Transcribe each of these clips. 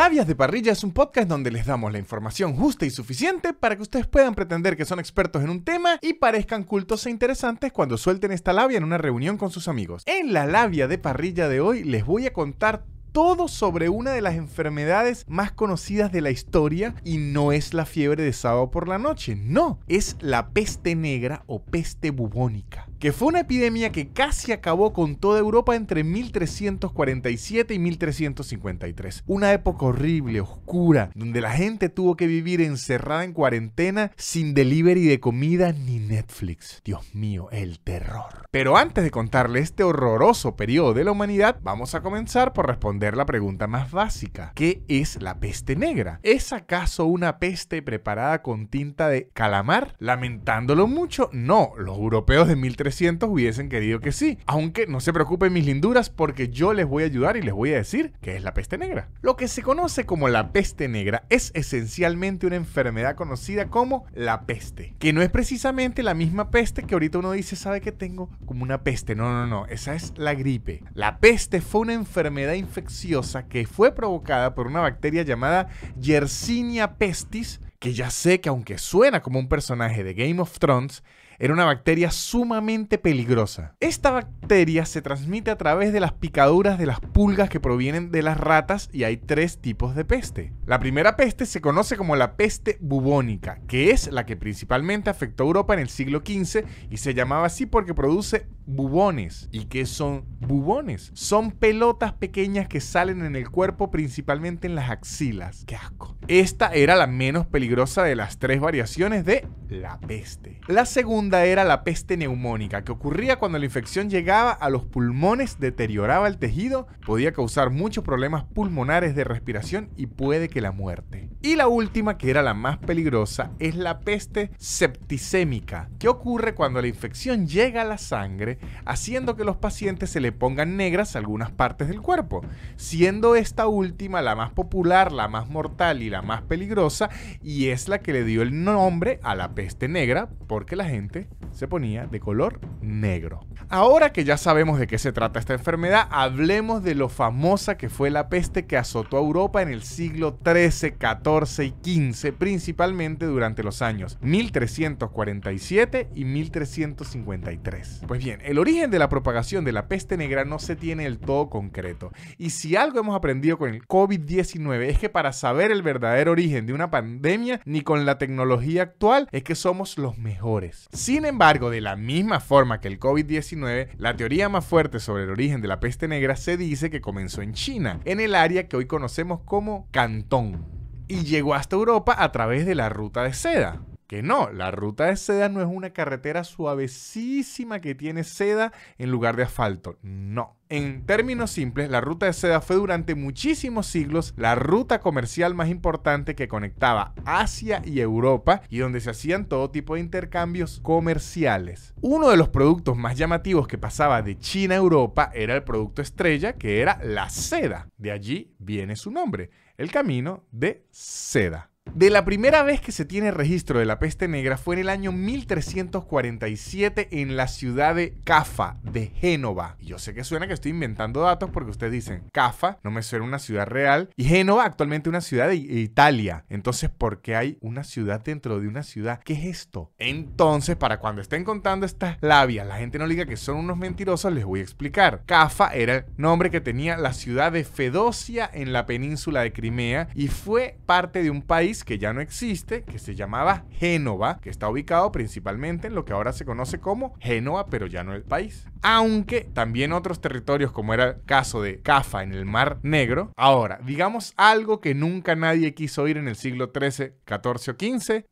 Labias de Parrilla es un podcast donde les damos la información justa y suficiente para que ustedes puedan pretender que son expertos en un tema y parezcan cultos e interesantes cuando suelten esta labia en una reunión con sus amigos. En la labia de parrilla de hoy les voy a contar todo sobre una de las enfermedades más conocidas de la historia y no es la fiebre de sábado por la noche, no, es la peste negra o peste bubónica que fue una epidemia que casi acabó con toda Europa entre 1347 y 1353. Una época horrible, oscura, donde la gente tuvo que vivir encerrada en cuarentena sin delivery de comida ni Netflix. Dios mío, el terror. Pero antes de contarle este horroroso periodo de la humanidad, vamos a comenzar por responder la pregunta más básica. ¿Qué es la peste negra? ¿Es acaso una peste preparada con tinta de calamar? Lamentándolo mucho, no. Los europeos de 13 hubiesen querido que sí. Aunque no se preocupen mis linduras porque yo les voy a ayudar y les voy a decir qué es la peste negra. Lo que se conoce como la peste negra es esencialmente una enfermedad conocida como la peste, que no es precisamente la misma peste que ahorita uno dice, sabe que tengo como una peste. No, no, no, esa es la gripe. La peste fue una enfermedad infecciosa que fue provocada por una bacteria llamada Yersinia pestis, que ya sé que aunque suena como un personaje de Game of Thrones, era una bacteria sumamente peligrosa. Esta bacteria se transmite a través de las picaduras de las pulgas que provienen de las ratas y hay tres tipos de peste. La primera peste se conoce como la peste bubónica, que es la que principalmente afectó a Europa en el siglo XV y se llamaba así porque produce bubones. ¿Y qué son bubones? Son pelotas pequeñas que salen en el cuerpo principalmente en las axilas. ¡Qué asco! Esta era la menos peligrosa de las tres variaciones de la peste. La segunda era la peste neumónica, que ocurría cuando la infección llegaba a los pulmones, deterioraba el tejido, podía causar muchos problemas pulmonares de respiración y puede que la muerte. Y la última, que era la más peligrosa, es la peste septicémica, que ocurre cuando la infección llega a la sangre, haciendo que los pacientes se le pongan negras algunas partes del cuerpo, siendo esta última la más popular, la más mortal y la más peligrosa, y es la que le dio el nombre a la peste negra, porque la gente se ponía de color negro. Ahora que ya sabemos de qué se trata esta enfermedad, hablemos de lo famosa que fue la peste que azotó a Europa en el siglo XIII, XIV y XV, principalmente durante los años 1347 y 1353. Pues bien, el origen de la propagación de la peste negra no se tiene del todo concreto. Y si algo hemos aprendido con el COVID-19 es que para saber el verdadero origen de una pandemia, ni con la tecnología actual, es que somos los mejores. Sin embargo, de la misma forma que el COVID-19, la teoría más fuerte sobre el origen de la peste negra se dice que comenzó en China, en el área que hoy conocemos como Cantón, y llegó hasta Europa a través de la ruta de seda. Que no, la ruta de seda no es una carretera suavecísima que tiene seda en lugar de asfalto. No. En términos simples, la ruta de seda fue durante muchísimos siglos la ruta comercial más importante que conectaba Asia y Europa y donde se hacían todo tipo de intercambios comerciales. Uno de los productos más llamativos que pasaba de China a Europa era el producto estrella que era la seda. De allí viene su nombre, el camino de seda. De la primera vez que se tiene registro de la peste negra fue en el año 1347 en la ciudad de Cafa, de Génova. Yo sé que suena que estoy inventando datos porque ustedes dicen, Cafa no me suena una ciudad real y Génova actualmente una ciudad de Italia. Entonces, ¿por qué hay una ciudad dentro de una ciudad? ¿Qué es esto? Entonces, para cuando estén contando estas labias, la gente no diga que son unos mentirosos, les voy a explicar. Cafa era el nombre que tenía la ciudad de Fedosia en la península de Crimea y fue parte de un país que ya no existe, que se llamaba Génova, que está ubicado principalmente en lo que ahora se conoce como Génova, pero ya no el país. Aunque también otros territorios, como era el caso de Cafa en el Mar Negro. Ahora, digamos algo que nunca nadie quiso oír en el siglo XIII, XIV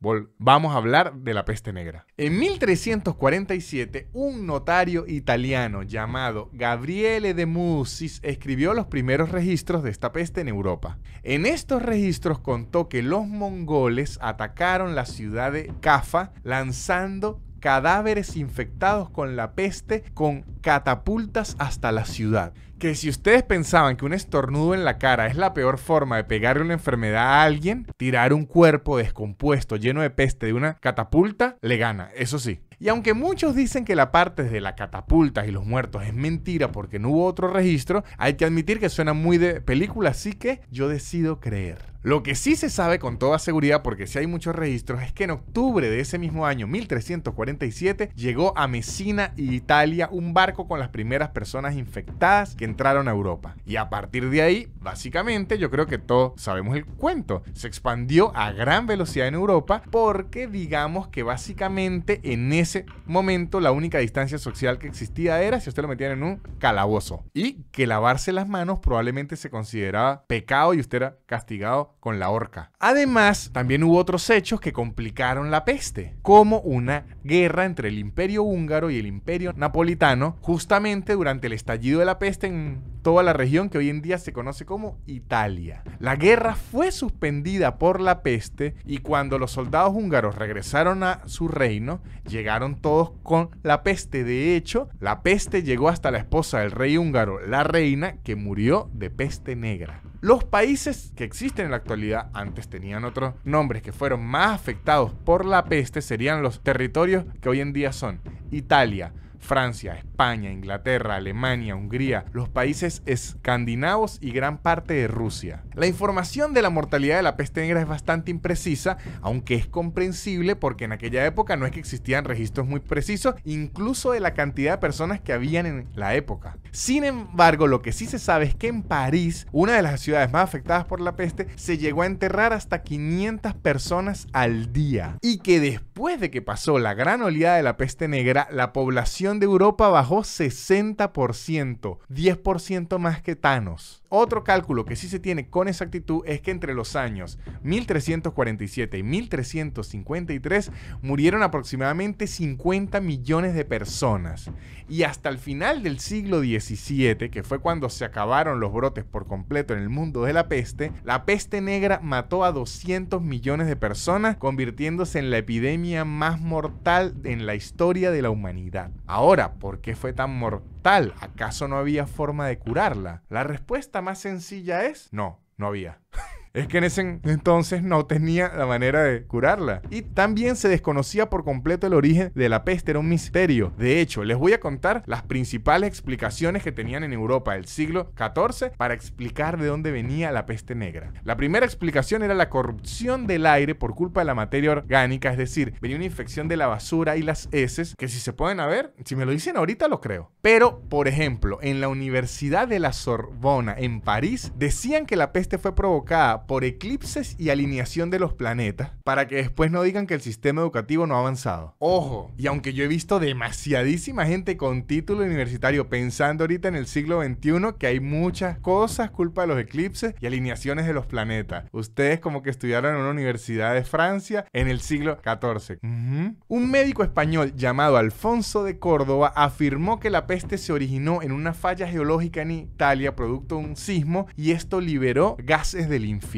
o XV, vamos a hablar de la peste negra. En 1347, un notario italiano llamado Gabriele de Musis escribió los primeros registros de esta peste en Europa. En estos registros contó que los mongoles atacaron la ciudad de Cafa lanzando cadáveres infectados con la peste con catapultas hasta la ciudad. Que si ustedes pensaban que un estornudo en la cara es la peor forma de pegarle una enfermedad a alguien, tirar un cuerpo descompuesto lleno de peste de una catapulta le gana, eso sí. Y aunque muchos dicen que la parte de la catapultas y los muertos es mentira porque no hubo otro registro, hay que admitir que suena muy de película, así que yo decido creer. Lo que sí se sabe con toda seguridad, porque sí hay muchos registros, es que en octubre de ese mismo año, 1347, llegó a Messina, Italia, un barco con las primeras personas infectadas que entraron a Europa. Y a partir de ahí, básicamente, yo creo que todos sabemos el cuento. Se expandió a gran velocidad en Europa porque digamos que básicamente en ese momento la única distancia social que existía era si usted lo metían en un calabozo. Y que lavarse las manos probablemente se consideraba pecado y usted era castigado con la horca. Además, también hubo otros hechos que complicaron la peste, como una guerra entre el imperio húngaro y el imperio napolitano, justamente durante el estallido de la peste en toda la región que hoy en día se conoce como Italia. La guerra fue suspendida por la peste y cuando los soldados húngaros regresaron a su reino, llegaron todos con la peste. De hecho, la peste llegó hasta la esposa del rey húngaro, la reina, que murió de peste negra. Los países que existen en la actualidad antes tenían otros nombres que fueron más afectados por la peste serían los territorios que hoy en día son Italia, Francia, España, Inglaterra, Alemania, Hungría, los países escandinavos y gran parte de Rusia. La información de la mortalidad de la peste negra es bastante imprecisa, aunque es comprensible porque en aquella época no es que existían registros muy precisos, incluso de la cantidad de personas que habían en la época. Sin embargo, lo que sí se sabe es que en París, una de las ciudades más afectadas por la peste, se llegó a enterrar hasta 500 personas al día. Y que después de que pasó la gran oleada de la peste negra, la población de Europa bajó 60%, 10% más que Thanos. Otro cálculo que sí se tiene con exactitud es que entre los años 1347 y 1353 murieron aproximadamente 50 millones de personas. Y hasta el final del siglo XVII, que fue cuando se acabaron los brotes por completo en el mundo de la peste, la peste negra mató a 200 millones de personas, convirtiéndose en la epidemia más mortal en la historia de la humanidad. Ahora, ¿por qué fue tan mortal? ¿Acaso no había forma de curarla? La respuesta más sencilla es no, no había. es que en ese entonces no tenía la manera de curarla. Y también se desconocía por completo el origen de la peste, era un misterio. De hecho, les voy a contar las principales explicaciones que tenían en Europa del siglo XIV para explicar de dónde venía la peste negra. La primera explicación era la corrupción del aire por culpa de la materia orgánica, es decir, venía una infección de la basura y las heces, que si se pueden ver, si me lo dicen ahorita lo creo. Pero, por ejemplo, en la Universidad de la Sorbona, en París, decían que la peste fue provocada por eclipses y alineación de los planetas para que después no digan que el sistema educativo no ha avanzado. Ojo, y aunque yo he visto demasiadísima gente con título universitario pensando ahorita en el siglo XXI que hay muchas cosas culpa de los eclipses y alineaciones de los planetas. Ustedes como que estudiaron en una universidad de Francia en el siglo XIV. Un médico español llamado Alfonso de Córdoba afirmó que la peste se originó en una falla geológica en Italia producto de un sismo y esto liberó gases del infierno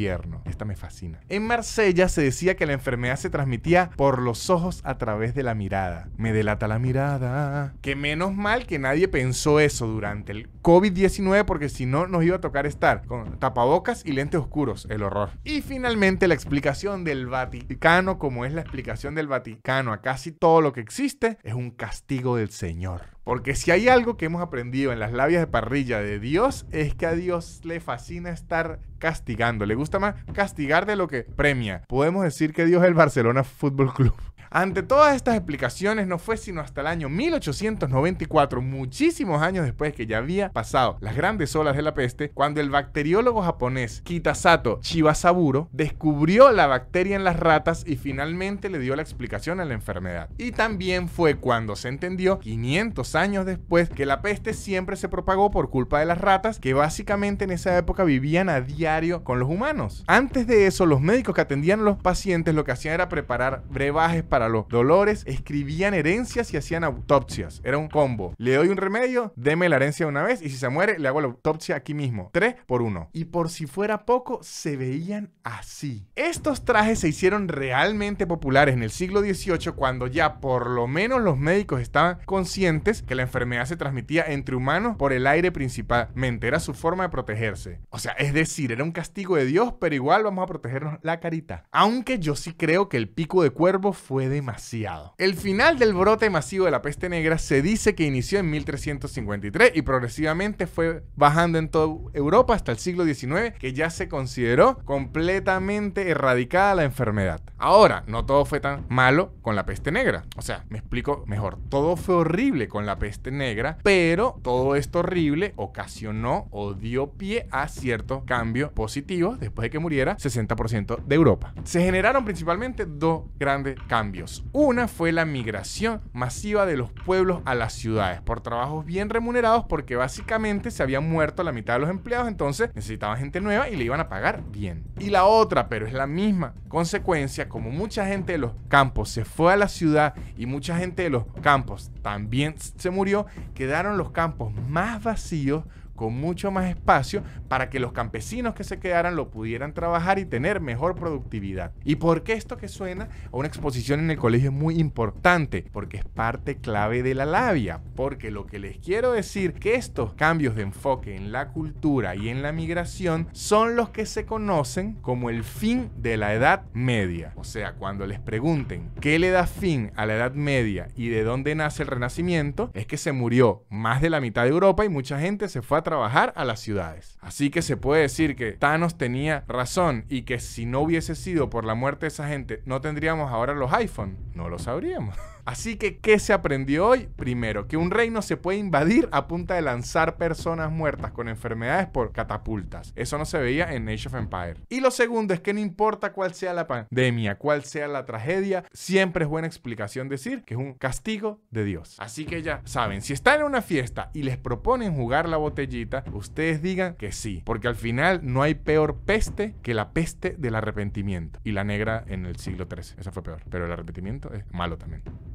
esta me fascina. En Marsella se decía que la enfermedad se transmitía por los ojos a través de la mirada. Me delata la mirada. Que menos mal que nadie pensó eso durante el COVID-19 porque si no nos iba a tocar estar con tapabocas y lentes oscuros. El horror. Y finalmente la explicación del Vaticano, como es la explicación del Vaticano a casi todo lo que existe, es un castigo del Señor. Porque si hay algo que hemos aprendido en las labias de parrilla de Dios es que a Dios le fascina estar castigando. Le gusta más castigar de lo que premia. Podemos decir que Dios es el Barcelona Fútbol Club. Ante todas estas explicaciones, no fue sino hasta el año 1894, muchísimos años después que ya había pasado las grandes olas de la peste, cuando el bacteriólogo japonés Kitasato Chibasaburo descubrió la bacteria en las ratas y finalmente le dio la explicación a la enfermedad. Y también fue cuando se entendió, 500 años después, que la peste siempre se propagó por culpa de las ratas que básicamente en esa época vivían a diario con los humanos. Antes de eso, los médicos que atendían a los pacientes lo que hacían era preparar brebajes para los dolores, escribían herencias y hacían autopsias. Era un combo. Le doy un remedio, deme la herencia una vez y si se muere, le hago la autopsia aquí mismo. Tres por uno. Y por si fuera poco, se veían así. Estos trajes se hicieron realmente populares en el siglo XVIII cuando ya por lo menos los médicos estaban conscientes que la enfermedad se transmitía entre humanos por el aire principalmente. Era su forma de protegerse. O sea, es decir, era un castigo de Dios, pero igual vamos a protegernos la carita. Aunque yo sí creo que el pico de cuervo fue demasiado. El final del brote masivo de la peste negra se dice que inició en 1353 y progresivamente fue bajando en toda Europa hasta el siglo XIX, que ya se consideró completamente erradicada la enfermedad. Ahora, no todo fue tan malo con la peste negra. O sea, me explico mejor. Todo fue horrible con la peste negra, pero todo esto horrible ocasionó o dio pie a cierto cambio positivo después de que muriera 60% de Europa. Se generaron principalmente dos grandes cambios. Una fue la migración masiva de los pueblos a las ciudades por trabajos bien remunerados porque básicamente se había muerto la mitad de los empleados, entonces necesitaban gente nueva y le iban a pagar bien. Y la otra, pero es la misma consecuencia, como mucha gente de los campos se fue a la ciudad y mucha gente de los campos también se murió, quedaron los campos más vacíos con mucho más espacio para que los campesinos que se quedaran lo pudieran trabajar y tener mejor productividad. ¿Y por qué esto que suena a una exposición en el colegio es muy importante? Porque es parte clave de la labia, porque lo que les quiero decir que estos cambios de enfoque en la cultura y en la migración son los que se conocen como el fin de la Edad Media. O sea, cuando les pregunten qué le da fin a la Edad Media y de dónde nace el Renacimiento, es que se murió más de la mitad de Europa y mucha gente se fue a trabajar a las ciudades. Así que se puede decir que Thanos tenía razón y que si no hubiese sido por la muerte de esa gente, no tendríamos ahora los iPhone. No lo sabríamos. Así que, ¿qué se aprendió hoy? Primero, que un reino se puede invadir a punta de lanzar personas muertas con enfermedades por catapultas. Eso no se veía en Age of Empire. Y lo segundo es que no importa cuál sea la pandemia, cuál sea la tragedia, siempre es buena explicación decir que es un castigo de Dios. Así que ya saben, si están en una fiesta y les proponen jugar la botellita, ustedes digan que sí, porque al final no hay peor peste que la peste del arrepentimiento. Y la negra en el siglo XIII, esa fue peor, pero el arrepentimiento es malo también.